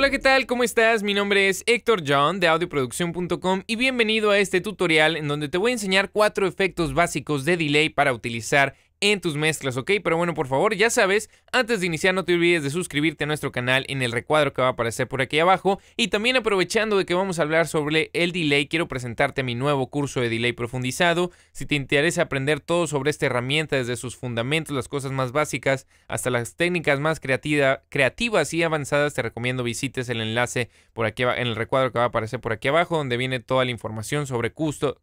Hola, ¿qué tal? ¿Cómo estás? Mi nombre es Héctor John de audioproducción.com y bienvenido a este tutorial en donde te voy a enseñar cuatro efectos básicos de delay para utilizar en tus mezclas, ¿ok? Pero bueno, por favor, ya sabes, antes de iniciar no te olvides de suscribirte a nuestro canal en el recuadro que va a aparecer por aquí abajo y también aprovechando de que vamos a hablar sobre el delay, quiero presentarte mi nuevo curso de delay profundizado. Si te interesa aprender todo sobre esta herramienta, desde sus fundamentos, las cosas más básicas, hasta las técnicas más creativas y avanzadas, te recomiendo visites el enlace por aquí en el recuadro que va a aparecer por aquí abajo, donde viene toda la información sobre custo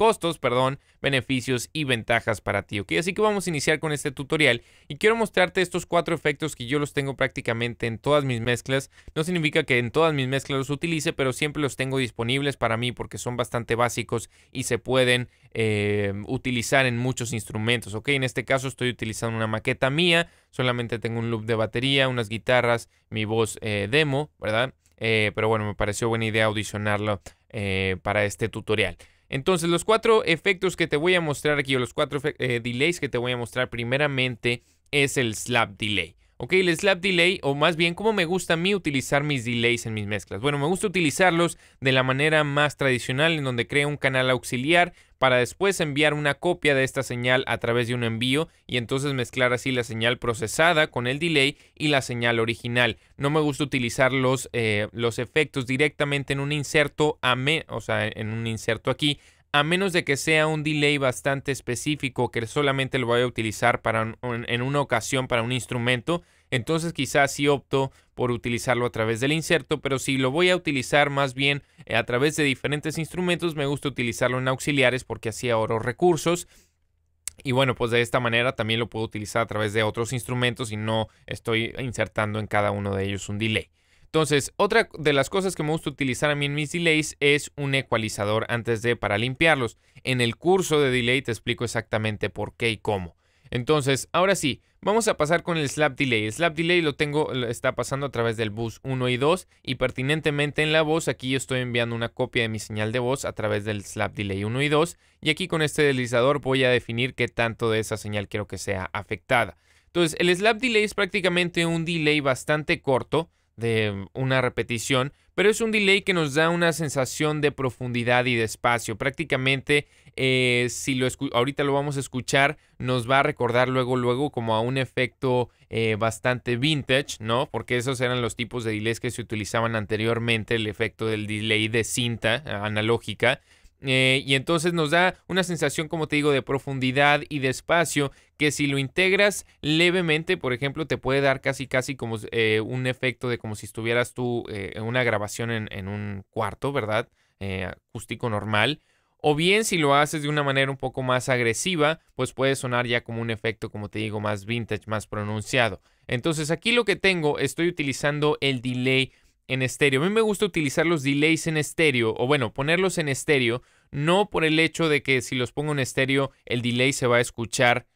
costos, perdón, beneficios y ventajas para ti. ¿ok? Así que vamos a iniciar con este tutorial y quiero mostrarte estos cuatro efectos que yo los tengo prácticamente en todas mis mezclas. No significa que en todas mis mezclas los utilice, pero siempre los tengo disponibles para mí porque son bastante básicos y se pueden eh, utilizar en muchos instrumentos. ¿ok? En este caso estoy utilizando una maqueta mía, solamente tengo un loop de batería, unas guitarras, mi voz eh, demo, ¿verdad? Eh, pero bueno, me pareció buena idea audicionarlo para este tutorial. Entonces, los cuatro efectos que te voy a mostrar aquí, o los cuatro eh, delays que te voy a mostrar primeramente, es el slap delay. Ok, el slap delay, o más bien, ¿cómo me gusta a mí utilizar mis delays en mis mezclas? Bueno, me gusta utilizarlos de la manera más tradicional, en donde creo un canal auxiliar para después enviar una copia de esta señal a través de un envío y entonces mezclar así la señal procesada con el delay y la señal original. No me gusta utilizar los, eh, los efectos directamente en un inserto, a o sea, en un inserto aquí, a menos de que sea un delay bastante específico que solamente lo voy a utilizar para en una ocasión para un instrumento, entonces quizás sí opto por utilizarlo a través del inserto, pero si lo voy a utilizar más bien eh, a través de diferentes instrumentos, me gusta utilizarlo en auxiliares porque así ahorro recursos. Y bueno, pues de esta manera también lo puedo utilizar a través de otros instrumentos y no estoy insertando en cada uno de ellos un delay. Entonces, otra de las cosas que me gusta utilizar a mí en mis delays es un ecualizador antes de para limpiarlos. En el curso de delay te explico exactamente por qué y cómo. Entonces, ahora sí, vamos a pasar con el slap delay. El slap delay lo tengo, está pasando a través del bus 1 y 2 y pertinentemente en la voz aquí yo estoy enviando una copia de mi señal de voz a través del slap delay 1 y 2 y aquí con este deslizador voy a definir qué tanto de esa señal quiero que sea afectada. Entonces, el slap delay es prácticamente un delay bastante corto de una repetición, pero es un delay que nos da una sensación de profundidad y de espacio. Prácticamente, eh, si lo ahorita lo vamos a escuchar, nos va a recordar luego, luego como a un efecto eh, bastante vintage, ¿no? Porque esos eran los tipos de delays que se utilizaban anteriormente, el efecto del delay de cinta eh, analógica. Eh, y entonces nos da una sensación, como te digo, de profundidad y de espacio que si lo integras levemente, por ejemplo, te puede dar casi casi como eh, un efecto de como si estuvieras tú eh, en una grabación en, en un cuarto, ¿verdad? acústico normal. O bien si lo haces de una manera un poco más agresiva, pues puede sonar ya como un efecto, como te digo, más vintage, más pronunciado. Entonces aquí lo que tengo, estoy utilizando el delay en estéreo. A mí me gusta utilizar los delays en estéreo, o bueno, ponerlos en estéreo, no por el hecho de que si los pongo en estéreo, el delay se va a escuchar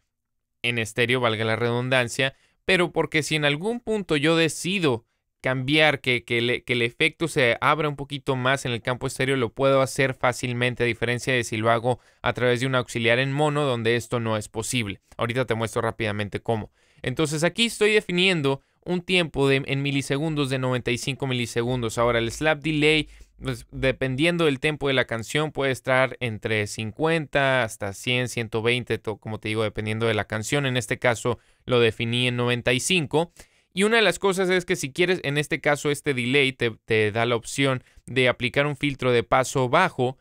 en estéreo, valga la redundancia, pero porque si en algún punto yo decido cambiar, que, que, el efecto se abra un poquito más en el campo estéreo, lo puedo hacer fácilmente, a diferencia de si lo hago a través de un auxiliar en mono, donde esto no es posible. Ahorita te muestro rápidamente cómo. Entonces aquí estoy definiendo un tiempo de, en milisegundos de 95 milisegundos. Ahora, el slap delay, pues, dependiendo del tiempo de la canción, puede estar entre 50 hasta 100, 120, como te digo, dependiendo de la canción. En este caso, lo definí en 95. Y una de las cosas es que si quieres, en este caso, este delay te da la opción de aplicar un filtro de paso bajo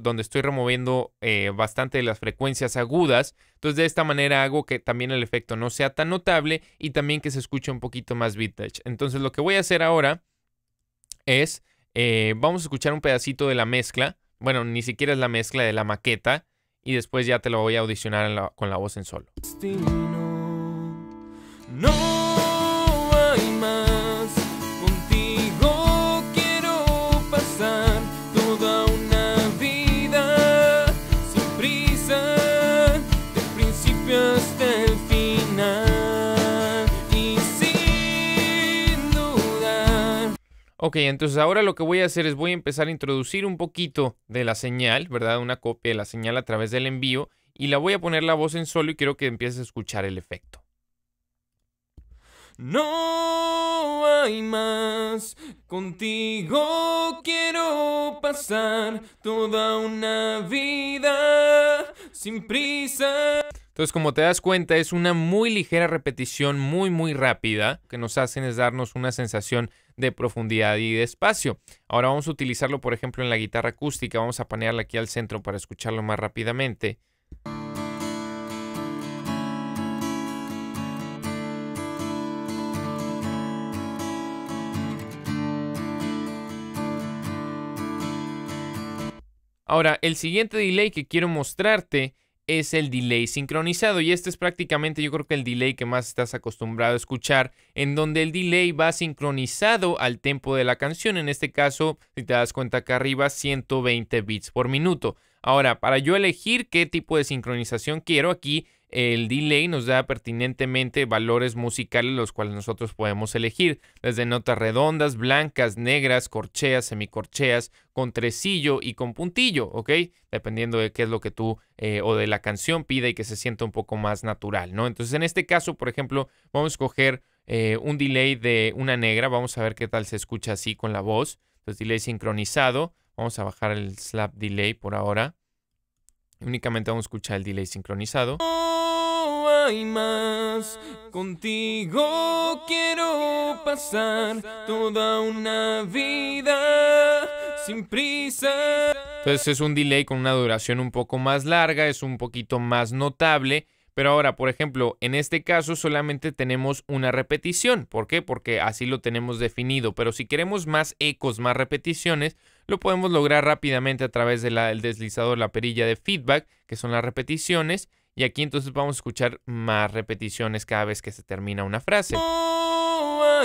donde estoy removiendo eh, bastante de las frecuencias agudas. Entonces, de esta manera hago que también el efecto no sea tan notable y también que se escuche un poquito más vintage. Entonces, lo que voy a hacer ahora es, eh, vamos a escuchar un pedacito de la mezcla. Bueno, ni siquiera es la mezcla de la maqueta. Y después ya te lo voy a audicionar con la voz en solo. Ok, entonces ahora lo que voy a hacer es voy a empezar a introducir un poquito de la señal, ¿verdad? Una copia de la señal a través del envío y la voy a poner la voz en solo y quiero que empieces a escuchar el efecto. No hay más, contigo quiero pasar toda una vida sin prisa. Entonces, como te das cuenta, es una muy ligera repetición, muy, muy rápida, que nos hacen es darnos una sensación de profundidad y de espacio. Ahora vamos a utilizarlo, por ejemplo, en la guitarra acústica. Vamos a panearla aquí al centro para escucharlo más rápidamente. Ahora, el siguiente delay que quiero mostrarte es el delay sincronizado. Y este es prácticamente yo creo que el delay que más estás acostumbrado a escuchar, en donde el delay va sincronizado al tempo de la canción. En este caso, si te das cuenta acá arriba, 120 bits por minuto. Ahora, para yo elegir qué tipo de sincronización quiero, aquí el delay nos da pertinentemente valores musicales los cuales nosotros podemos elegir, desde notas redondas, blancas, negras, corcheas, semicorcheas, con tresillo y con puntillo, ¿ok? Dependiendo de qué es lo que tú eh, o de la canción pida y que se sienta un poco más natural, ¿no? Entonces en este caso, por ejemplo, vamos a escoger eh, un delay de una negra, vamos a ver qué tal se escucha así con la voz, entonces delay sincronizado, vamos a bajar el slap delay por ahora. Únicamente vamos a escuchar el delay sincronizado. más, contigo quiero pasar toda una vida sin prisa. Entonces es un delay con una duración un poco más larga, es un poquito más notable pero ahora, por ejemplo, en este caso solamente tenemos una repetición. ¿Por qué? Porque así lo tenemos definido. Pero si queremos más ecos, más repeticiones, lo podemos lograr rápidamente a través del deslizador, la perilla de feedback, que son las repeticiones. Y aquí entonces vamos a escuchar más repeticiones cada vez que se termina una frase. Oh,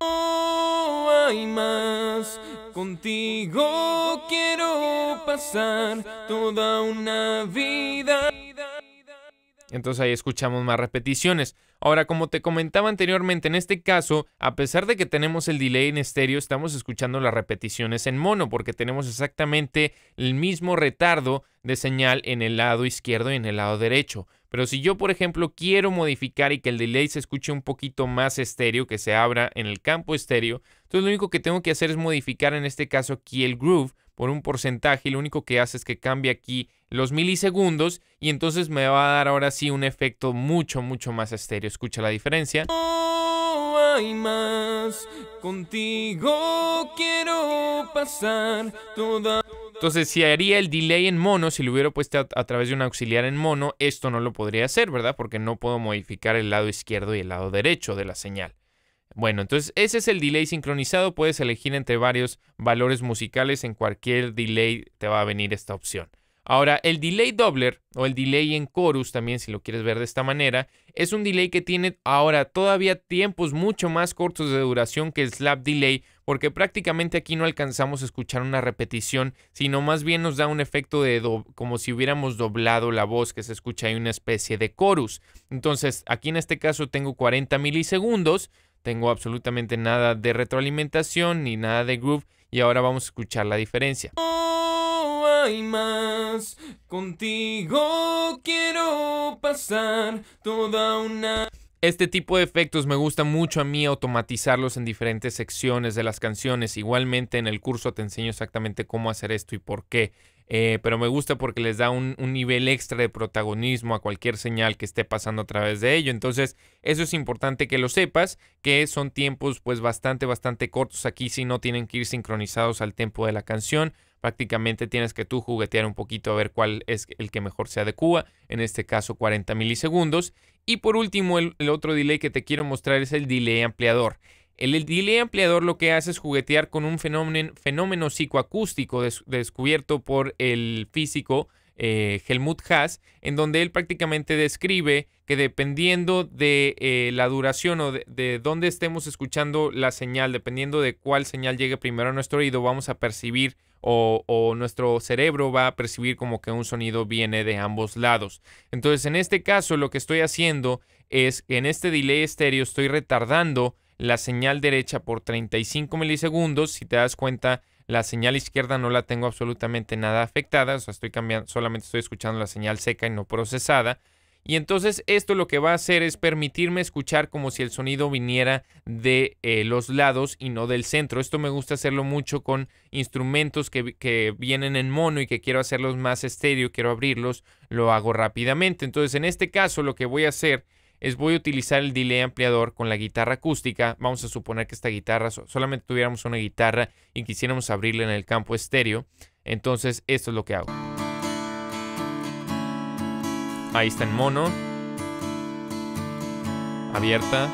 no hay más, contigo quiero pasar toda una vida. Entonces ahí escuchamos más repeticiones. Ahora, como te comentaba anteriormente, en este caso, a pesar de que tenemos el delay en estéreo, estamos escuchando las repeticiones en mono porque tenemos exactamente el mismo retardo de señal en el lado izquierdo y en el lado derecho. Pero si yo, por ejemplo, quiero modificar y que el delay se escuche un poquito más estéreo, que se abra en el campo estéreo, entonces lo único que tengo que hacer es modificar en este caso aquí el groove por un porcentaje y lo único que hace es que cambie aquí los milisegundos y entonces me va a dar ahora sí un efecto mucho, mucho más estéreo. Escucha la diferencia. más, contigo quiero pasar toda... Entonces, si haría el delay en mono, si lo hubiera puesto a, través de un auxiliar en mono, esto no lo podría hacer, ¿verdad? Porque no puedo modificar el lado izquierdo y el lado derecho de la señal. Bueno, entonces ese es el delay sincronizado. Puedes elegir entre varios valores musicales. En cualquier delay te va a venir esta opción. Ahora, el delay doubler o el delay en chorus también, si lo quieres ver de esta manera, es un delay que tiene ahora todavía tiempos mucho más cortos de duración que el slap delay, porque prácticamente aquí no alcanzamos a escuchar una repetición, sino más bien nos da un efecto de como si hubiéramos doblado la voz, que se escucha ahí una especie de chorus. Entonces, aquí en este caso tengo 40 milisegundos tengo absolutamente nada de retroalimentación ni nada de groove y ahora vamos a escuchar la diferencia. hay más, contigo quiero pasar toda una... Este tipo de efectos me gusta mucho a mí automatizarlos en diferentes secciones de las canciones. Igualmente en el curso te enseño exactamente cómo hacer esto y por qué. Eh, pero me gusta porque les da un, nivel extra de protagonismo a cualquier señal que esté pasando a través de ello. Entonces eso es importante que lo sepas, que son tiempos pues bastante, bastante cortos. Aquí si no tienen que ir sincronizados al tempo de la canción. Prácticamente tienes que tú juguetear un poquito a ver cuál es el que mejor se adecua. En este caso 40 milisegundos. Y por último, el, otro delay que te quiero mostrar es el delay ampliador. El, delay ampliador lo que hace es juguetear con un fenómeno, fenómeno psicoacústico descubierto por el físico eh, Helmut Haas, en donde él prácticamente describe que dependiendo de eh, la duración o de, dónde estemos escuchando la señal, dependiendo de cuál señal llegue primero a nuestro oído, vamos a percibir o, nuestro cerebro va a percibir como que un sonido viene de ambos lados. Entonces, en este caso, lo que estoy haciendo es en este delay estéreo estoy retardando la señal derecha por 35 milisegundos. Si te das cuenta, la señal izquierda no la tengo absolutamente nada afectada, o sea, estoy cambiando, solamente estoy escuchando la señal seca y no procesada. Y entonces esto lo que va a hacer es permitirme escuchar como si el sonido viniera de eh, los lados y no del centro. Esto me gusta hacerlo mucho con instrumentos que, que vienen en mono y que quiero hacerlos más estéreo, quiero abrirlos, lo hago rápidamente. Entonces en este caso lo que voy a hacer es voy a utilizar el delay ampliador con la guitarra acústica. Vamos a suponer que esta guitarra solamente tuviéramos una guitarra y quisiéramos abrirla en el campo estéreo. Entonces esto es lo que hago. Ahí está en mono. Abierta.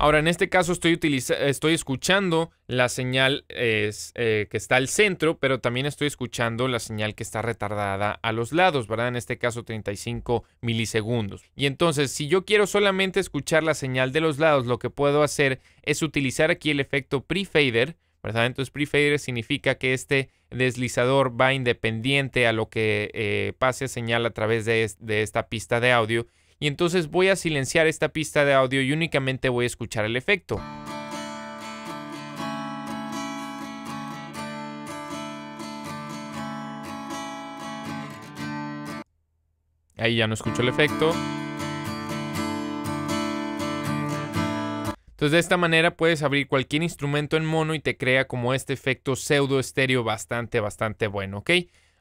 Ahora, en este caso estoy, escuchando la señal eh, que está al centro, pero también estoy escuchando la señal que está retardada a los lados, ¿verdad? En este caso 35 milisegundos. Y entonces, si yo quiero solamente escuchar la señal de los lados, lo que puedo hacer es utilizar aquí el efecto pre-fader entonces, Prefader significa que este deslizador va independiente a lo que eh, pase señal a través de, esta pista de audio. Y entonces voy a silenciar esta pista de audio y únicamente voy a escuchar el efecto. Ahí ya no escucho el efecto. Entonces de esta manera puedes abrir cualquier instrumento en mono y te crea como este efecto pseudo estéreo bastante, bastante bueno, ¿ok?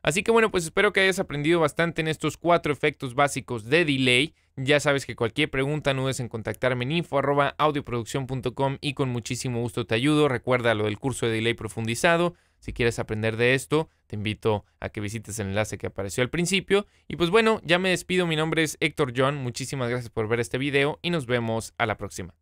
Así que bueno, pues espero que hayas aprendido bastante en estos cuatro efectos básicos de delay. Ya sabes que cualquier pregunta no en contactarme en info.audioproducción.com y con muchísimo gusto te ayudo. Recuerda lo del curso de delay profundizado. Si quieres aprender de esto, te invito a que visites el enlace que apareció al principio. Y pues bueno, ya me despido. Mi nombre es Héctor John. Muchísimas gracias por ver este video y nos vemos a la próxima.